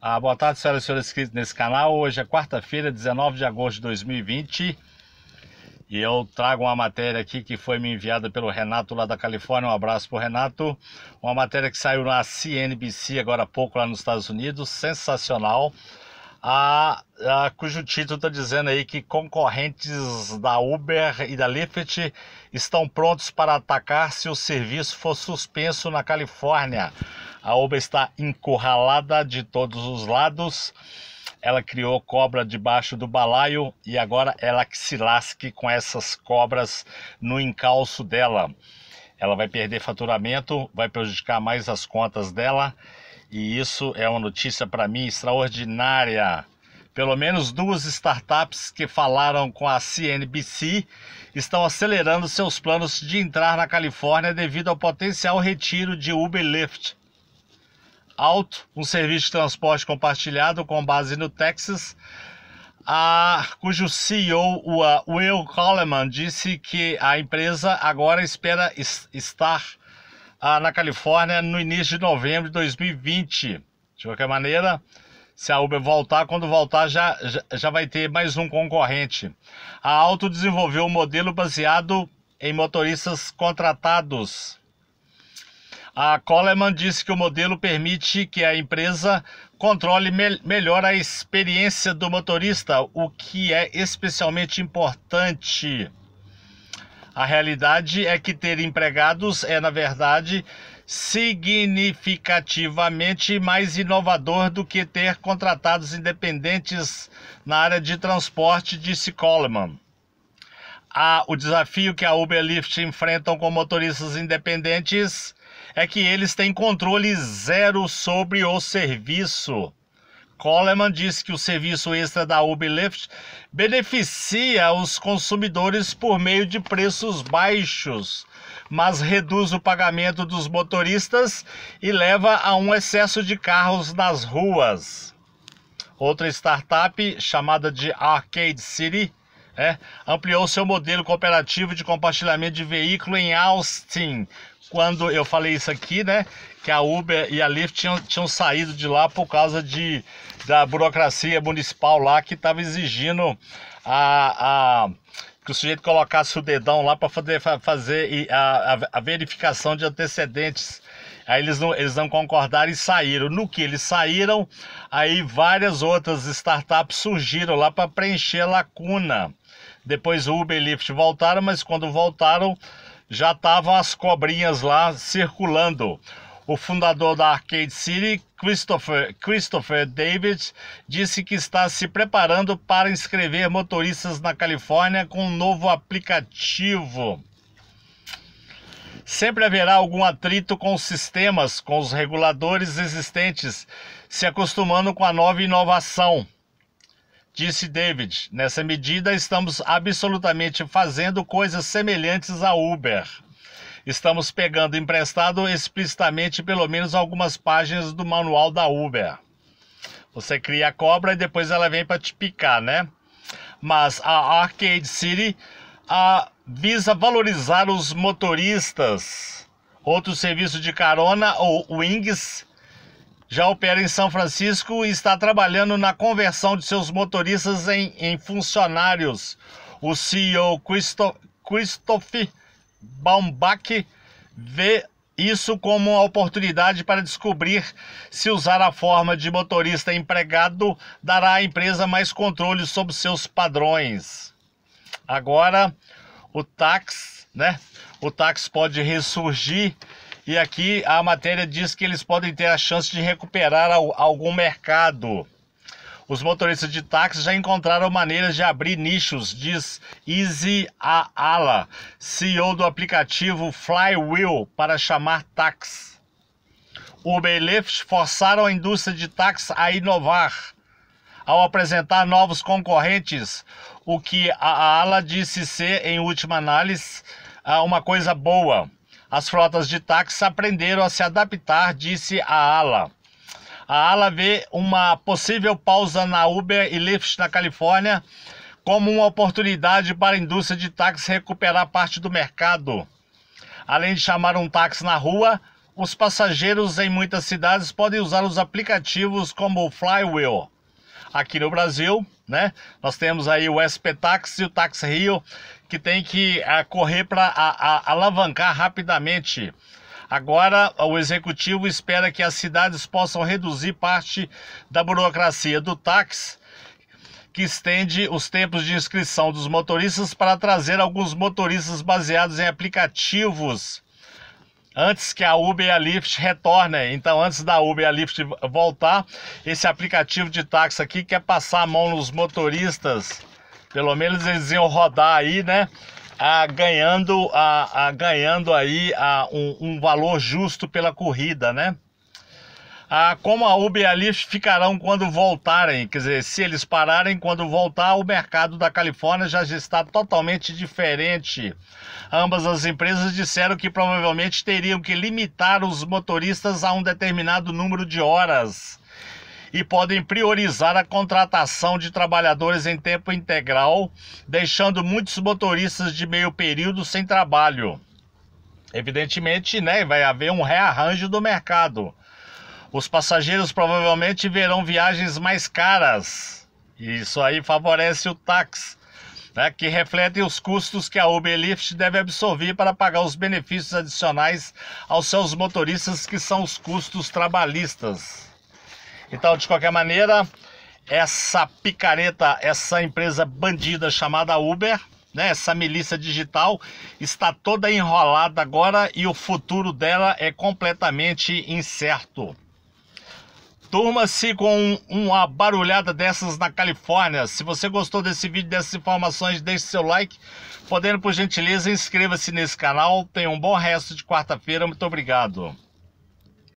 Ah, boa tarde, senhoras e senhores inscritos nesse canal. Hoje é quarta-feira, 19 de agosto de 2020. E eu trago uma matéria aqui que foi me enviada pelo Renato lá da Califórnia. Um abraço pro Renato. Uma matéria que saiu na CNBC agora há pouco lá nos Estados Unidos, sensacional. A, a cujo título está dizendo aí que concorrentes da Uber e da Lyft estão prontos para atacar se o serviço for suspenso na Califórnia. A Uber está encurralada de todos os lados. Ela criou cobra debaixo do balaio e agora ela que se lasque com essas cobras no encalço dela. Ela vai perder faturamento, vai prejudicar mais as contas dela e isso é uma notícia para mim extraordinária. Pelo menos duas startups que falaram com a CNBC estão acelerando seus planos de entrar na Califórnia devido ao potencial retiro de Uber Lyft. Auto, um serviço de transporte compartilhado com base no Texas, a, cujo CEO, o Will Coleman, disse que a empresa agora espera es, estar a, ah, na Califórnia no início de novembro de 2020. De qualquer maneira, se a Uber voltar, quando voltar já, já, já vai ter mais um concorrente. A Auto desenvolveu um modelo baseado em motoristas contratados a Coleman disse que o modelo permite que a empresa controle me melhor a experiência do motorista, o que é especialmente importante. A realidade é que ter empregados é, na verdade, significativamente mais inovador do que ter contratados independentes na área de transporte, disse Coleman. Ah, o desafio que a Uber e Lyft enfrentam com motoristas independentes é que eles têm controle zero sobre o serviço. Coleman disse que o serviço extra da Uberlift beneficia os consumidores por meio de preços baixos, mas reduz o pagamento dos motoristas e leva a um excesso de carros nas ruas. Outra startup chamada de Arcade City né, ampliou seu modelo cooperativo de compartilhamento de veículo em Austin. Quando eu falei isso aqui, né, que a Uber e a Lyft tinham, tinham saído de lá por causa de, da burocracia municipal lá que estava exigindo a, a que o sujeito colocasse o dedão lá para fazer, fazer a, a, a, verificação de antecedentes Aí eles não, eles não concordaram e saíram. No que eles saíram, aí várias outras startups surgiram lá para preencher a lacuna. Depois o Uber e Lyft voltaram, mas quando voltaram, já estavam as cobrinhas lá circulando. O fundador da Arcade City, Christopher, Christopher David, disse que está se preparando para inscrever motoristas na Califórnia com um novo aplicativo. Sempre haverá algum atrito com os sistemas, com os reguladores existentes, se acostumando com a nova inovação. Disse David, nessa medida estamos absolutamente fazendo coisas semelhantes à Uber. Estamos pegando emprestado explicitamente pelo menos algumas páginas do manual da Uber. Você cria a cobra e depois ela vem para te picar, né? Mas a Arcade City, a visa valorizar os motoristas. Outro serviço de carona, ou Wings, já opera em São Francisco e está trabalhando na conversão de seus motoristas em, em funcionários. O CEO Christo, Christoph Baumbach vê isso como uma oportunidade para descobrir se usar a forma de motorista empregado dará à empresa mais controle sobre seus padrões. Agora, o táxi, né? O táxi pode ressurgir e aqui a matéria diz que eles podem ter a chance de recuperar algum mercado. Os motoristas de táxi já encontraram maneiras de abrir nichos, diz Easy Aala, CEO do aplicativo Flywheel, para chamar táxi. Uber e Lyft forçaram a indústria de táxi a inovar ao apresentar novos concorrentes, o que a ala disse ser, em última análise, ah, uma coisa boa. As frotas de táxis aprenderam a se adaptar, disse a ala. A ala vê uma possível pausa na Uber e Lyft na Califórnia como uma oportunidade para a indústria de táxis recuperar parte do mercado. Além de chamar um táxi na rua, os passageiros em muitas cidades podem usar os aplicativos como o Flywheel aqui no Brasil, né? Nós temos aí o SP Taxi, e o Taxi Rio, que tem que eh, a, correr para alavancar rapidamente. Agora, o executivo espera que as cidades possam reduzir parte da burocracia do táxi, que estende os tempos de inscrição dos motoristas para trazer alguns motoristas baseados em aplicativos antes que a Uber e a Lyft retornem. Então, antes da Uber e a Lyft voltar, esse aplicativo de táxi aqui quer passar a mão nos motoristas. Pelo menos eles iam rodar aí, né? A, ganhando, a, a ganhando aí a, um, um valor justo pela corrida, né? a ah, como a Uber e a Lyft ficarão quando voltarem. Quer dizer, se eles pararem quando voltar, o mercado da Califórnia já está totalmente diferente. Ambas as empresas disseram que provavelmente teriam que limitar os motoristas a um determinado número de horas e podem priorizar a contratação de trabalhadores em tempo integral, deixando muitos motoristas de meio período sem trabalho. Evidentemente, né, vai haver um rearranjo do mercado. Os passageiros provavelmente verão viagens mais caras. Isso aí favorece o táxi, né, que refletem os custos que a Uber Lyft deve absorver para pagar os benefícios adicionais aos seus motoristas, que são os custos trabalhistas. Então, de qualquer maneira, essa picareta, essa empresa bandida chamada Uber, né, essa milícia digital, está toda enrolada agora e o futuro dela é completamente incerto. Turma-se com uma barulhada dessas na Califórnia. Se você gostou desse vídeo, dessas informações, deixe seu like. Podendo, por gentileza, inscreva-se nesse canal. Tenha um bom resto de quarta-feira. Muito obrigado.